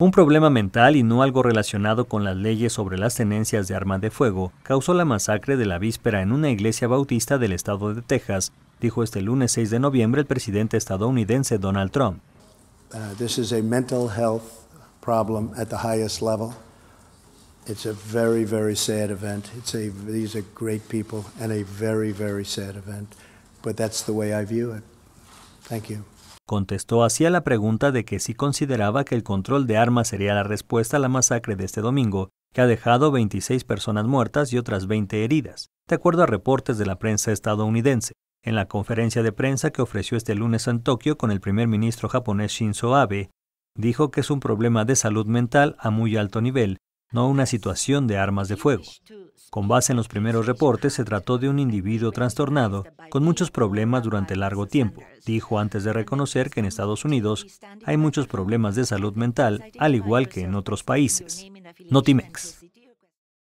Un problema mental y no algo relacionado con las leyes sobre las tenencias de armas de fuego causó la masacre de la víspera en una iglesia bautista del estado de Texas, dijo este lunes 6 de noviembre el presidente estadounidense Donald Trump. Uh, this is a mental health problem at the highest level. It's a very, very sad event. these are great people and a very, very sad event. But that's the way I view it. Thank you contestó a la pregunta de que si consideraba que el control de armas sería la respuesta a la masacre de este domingo, que ha dejado 26 personas muertas y otras 20 heridas, de acuerdo a reportes de la prensa estadounidense. En la conferencia de prensa que ofreció este lunes en Tokio con el primer ministro japonés Shinzo Abe, dijo que es un problema de salud mental a muy alto nivel no una situación de armas de fuego. Con base en los primeros reportes, se trató de un individuo trastornado con muchos problemas durante largo tiempo. Dijo antes de reconocer que en Estados Unidos hay muchos problemas de salud mental, al igual que en otros países. Notimex.